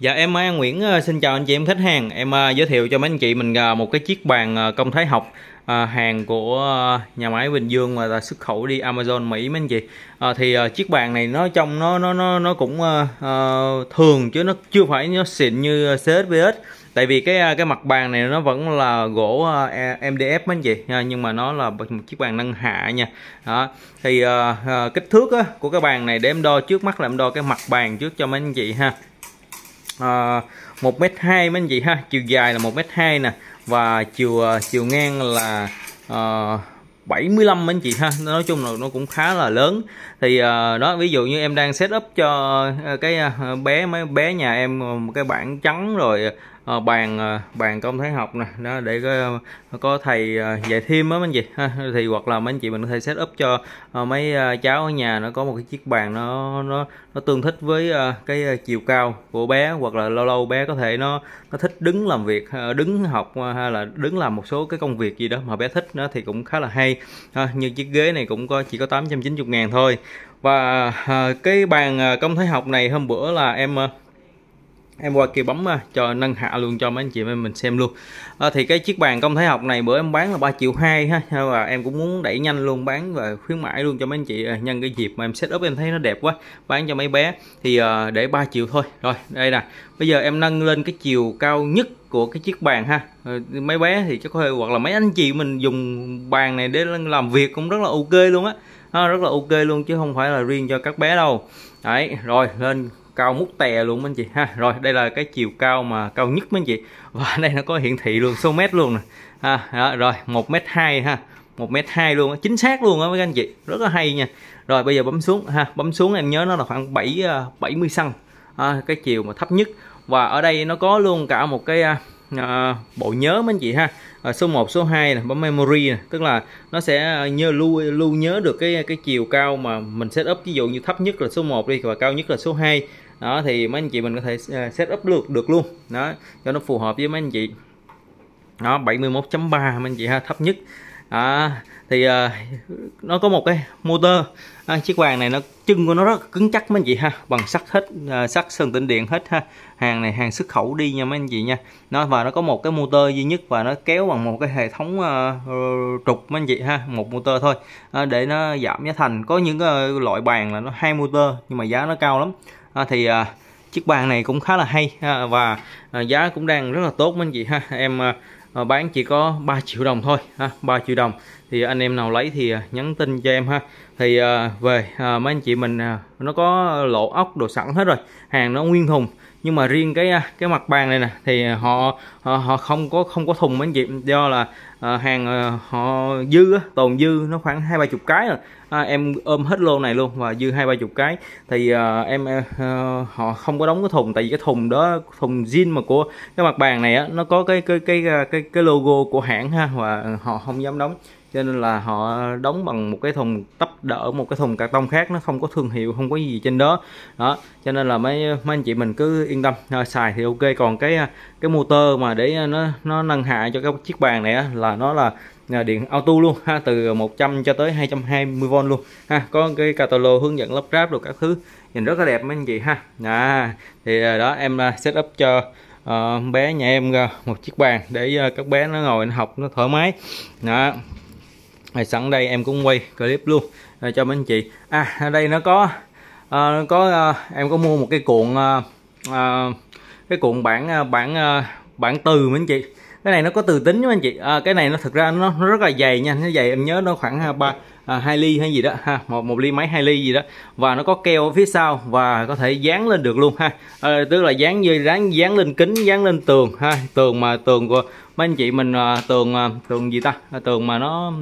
Dạ em an à, Nguyễn à, xin chào anh chị em khách hàng Em à, giới thiệu cho mấy anh chị mình một cái chiếc bàn công thái học hàng của nhà máy Bình Dương mà là xuất khẩu đi Amazon Mỹ mấy anh chị à, thì chiếc bàn này nó trong nó nó nó nó cũng uh, thường chứ nó chưa phải nó xịn như CSVS tại vì cái cái mặt bàn này nó vẫn là gỗ e, MDF mấy anh chị nhưng mà nó là một chiếc bàn nâng hạ nha đó thì uh, kích thước á, của cái bàn này để em đo trước mắt là em đo cái mặt bàn trước cho mấy anh chị ha Ờ, một mét hai mấy anh chị ha chiều dài là một mét hai nè và chiều ờ, chiều ngang là uh, ờ, 75 anh chị ha nói chung là nó cũng khá là lớn thì uh, đó ví dụ như em đang set up cho cái bé mấy bé nhà em một cái bảng trắng rồi Ờ, bàn ờ, bàn công thái học nè đó để có, có thầy ờ, dạy thêm á mấy anh chị ha thì hoặc là mấy anh chị mình có thể set up cho mấy cháu ở nhà nó có một cái chiếc bàn nó nó nó tương thích với cái chiều cao của bé hoặc là lâu lâu bé có thể nó nó thích đứng làm việc đứng học hay là đứng làm một số cái công việc gì đó mà bé thích nó thì cũng khá là hay ha, như chiếc ghế này cũng có chỉ có 890 ngàn thôi và cái bàn công thái học này hôm bữa là em em qua kia bấm à, cho nâng hạ luôn cho mấy anh chị em mình xem luôn à, thì cái chiếc bàn công thái học này bữa em bán là 3 triệu hai ha và em cũng muốn đẩy nhanh luôn bán và khuyến mãi luôn cho mấy anh chị à, nhân cái dịp mà em setup em thấy nó đẹp quá bán cho mấy bé thì à, để 3 triệu thôi rồi đây nè bây giờ em nâng lên cái chiều cao nhất của cái chiếc bàn ha ờ, mấy bé thì chắc có hoặc là mấy anh chị mình dùng bàn này để làm việc cũng rất là ok luôn á rất là ok luôn chứ không phải là riêng cho các bé đâu đấy rồi lên cao mút tè luôn mấy anh chị ha rồi đây là cái chiều cao mà cao nhất mấy anh chị và đây nó có hiển thị luôn số mét luôn nè ha đó, rồi một mét hai ha một mét hai luôn chính xác luôn á mấy anh chị rất là hay nha rồi bây giờ bấm xuống ha bấm xuống em nhớ nó là khoảng 7 70 à, xăng à, cái chiều mà thấp nhất và ở đây nó có luôn cả một cái à, à bộ nhớ mấy anh chị ha à, số 1 số 2 này, bấm memory này. tức là nó sẽ nhớ lưu lưu nhớ được cái cái chiều cao mà mình set up ví dụ như thấp nhất là số 1 đi và cao nhất là số 2 đó thì mấy anh chị mình có thể ờ, set up được được luôn đó cho nó phù hợp với mấy anh chị nó 71.3 mấy anh chị ha thấp nhất à, thì à, nó có một cái motor à, chiếc vàng này nó chân của nó rất cứng chắc mấy anh chị ha bằng sắt hết à, sắt sơn tĩnh điện hết ha hàng này hàng xuất khẩu đi nha mấy anh chị nha nó và nó có một cái motor duy nhất và nó kéo bằng một cái hệ thống à, trục mấy anh chị ha một motor thôi à, để nó giảm giá thành có những à, loại bàn là nó hai motor nhưng mà giá nó cao lắm à, thì à, chiếc bàn này cũng khá là hay ha, à, và à, giá cũng đang rất là tốt mấy anh chị ha em à, à bán chỉ có 3 triệu đồng thôi ha 3 triệu đồng thì anh em nào lấy thì à, nhắn tin cho em ha thì uh, về uh, mấy anh chị mình uh, nó có lỗ ốc đồ sẵn hết rồi hàng nó nguyên thùng nhưng mà riêng cái cái mặt bàn này nè thì họ họ, họ không có không có thùng mấy anh chị do là uh, hàng uh, họ dư á, tồn dư nó khoảng hai ba chục cái rồi à, em ôm hết lô này luôn và dư hai ba chục cái thì uh, em uh, họ không có đóng cái thùng tại vì cái thùng đó thùng zin mà của cái mặt bàn này á, nó có cái cái cái cái cái logo của hãng ha và họ không dám đóng cho nên là họ đóng bằng một cái thùng tấp đỡ một cái thùng carton khác nó không có thương hiệu không có gì trên đó đó cho nên là mấy mấy anh chị mình cứ yên tâm à, xài thì ok còn cái cái motor mà để nó nó nâng hạ cho cái chiếc bàn này á, là nó là à, điện auto luôn ha từ 100 cho tới 220V luôn ha có cái catalog hướng dẫn lắp ráp rồi các thứ nhìn rất là đẹp mấy anh chị ha à, thì đó em à, setup cho uh, bé nhà em một chiếc bàn để à, các bé nó ngồi nó học nó thoải mái đó rồi sẵn đây em cũng quay clip luôn à, cho mấy anh chị. À ở đây nó có à, có à, em có mua một cái cuộn à, à, cái cuộn bản bản bản từ mấy anh chị. Cái này nó có từ tính với anh chị. À, cái này nó thực ra nó, nó rất là dày nha, nó dày em nhớ nó khoảng ba à, 2 ly hay gì đó ha một một ly mấy hai ly gì đó và nó có keo ở phía sau và có thể dán lên được luôn ha à, tức là dán dán dán lên kính dán lên tường ha tường mà tường của mấy anh chị mình à, tường à, tường gì ta à, tường mà nó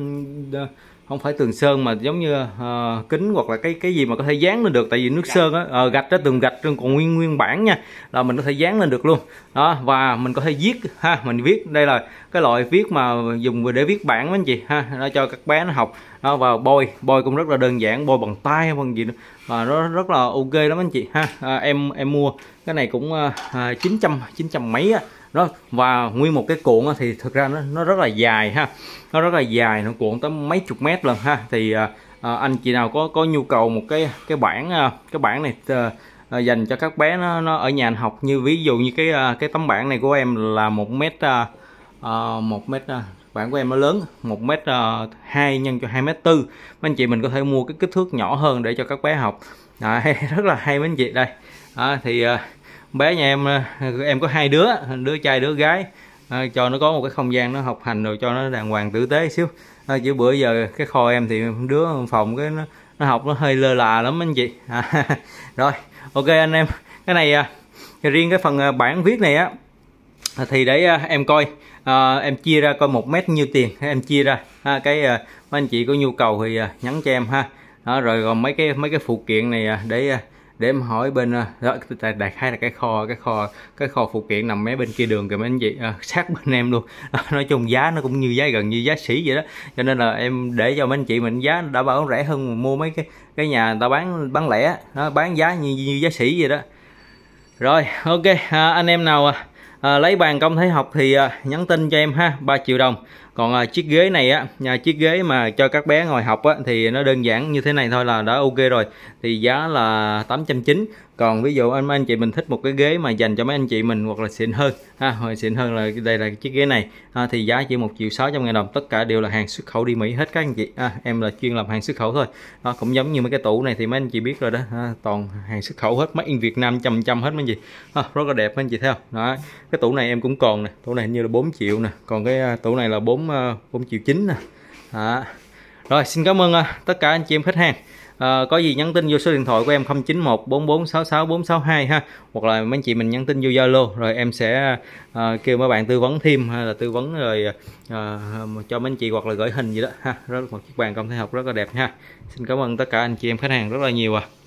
không phải tường sơn mà giống như uh, kính hoặc là cái cái gì mà có thể dán lên được tại vì nước gạch. sơn á uh, gạch đó tường gạch còn nguyên nguyên bản nha là mình có thể dán lên được luôn đó và mình có thể viết ha mình viết đây là cái loại viết mà dùng để viết bản đó anh chị ha nó cho các bé nó học đó và bôi bôi cũng rất là đơn giản bôi bằng tay bằng gì nữa và nó rất là ok lắm anh chị ha à, em em mua cái này cũng chín trăm chín trăm mấy á đó và nguyên một cái cuộn thì thực ra nó, nó rất là dài ha nó rất là dài nó cuộn tới mấy chục mét lần ha thì à, à, anh chị nào có có nhu cầu một cái cái bản à, cái bản này à, à, dành cho các bé nó, nó ở nhà học như ví dụ như cái cái tấm bảng này của em là một mét một mét bản của em nó lớn một mét hai nhân cho hai mét tư anh chị mình có thể mua cái kích thước nhỏ hơn để cho các bé học à, rất là hay mấy anh chị đây à, thì uh, bé nhà em à, em có hai đứa đứa trai đứa gái à, cho nó có một cái không gian nó học hành rồi cho nó đàng hoàng tử tế xíu à, chứ bữa giờ cái kho em thì đứa phòng cái nó, nó học nó hơi lơ là lắm anh chị à, rồi ok anh em cái này à, riêng cái phần à, bản viết này á thì để à, em coi à, em chia ra coi một mét nhiêu tiền em chia ra ha, à, cái à, mấy anh chị có nhu cầu thì à, nhắn cho em ha đó, rồi còn mấy cái mấy cái phụ kiện này để để em hỏi bên ờ, đó đại khái là cái kho cái kho cái kho phụ kiện nằm mé bên kia đường kìa mấy anh chị à, sát bên em luôn đó, nói chung giá nó cũng như giá gần như giá sỉ vậy đó cho nên là em để cho mấy anh chị mình giá đã bảo rẻ hơn mua mấy cái cái nhà người ta bán bán lẻ nó bán giá như, như giá sỉ vậy đó rồi ok à, anh em nào à, à lấy bàn công thấy học thì à, nhắn tin cho em ha 3 triệu đồng còn à, chiếc ghế này á nhà chiếc ghế mà cho các bé ngồi học á thì nó đơn giản như thế này thôi là đã ok rồi thì giá là tám trăm chín. còn ví dụ anh mấy anh chị mình thích một cái ghế mà dành cho mấy anh chị mình hoặc là xịn hơn ha hồi xịn hơn là đây là chiếc ghế này ha, thì giá chỉ một triệu sáu trăm ngàn đồng tất cả đều là hàng xuất khẩu đi Mỹ hết các anh chị ha, à, em là chuyên làm hàng xuất khẩu thôi nó cũng giống như mấy cái tủ này thì mấy anh chị biết rồi đó ha, toàn hàng xuất khẩu hết mấy in Việt Nam trăm trăm hết mấy gì, ha, rất là đẹp mấy anh chị thấy không đó cái tủ này em cũng còn nè tủ này hình như là 4 triệu nè còn cái à, tủ này là bốn cũng ờ, cũng chịu chín nè à. rồi xin cảm ơn ờ, tất cả anh chị em khách hàng à, có gì nhắn tin vô số điện thoại của em 0914466462 ha hoặc là mấy anh chị mình nhắn tin vô Zalo rồi em sẽ à, kêu mấy bạn tư vấn thêm hay là tư vấn rồi à, cho mấy anh chị hoặc là gửi hình gì đó ha rất một chiếc bàn công thể học rất là đẹp ha xin cảm ơn tất cả anh chị em khách hàng rất là nhiều à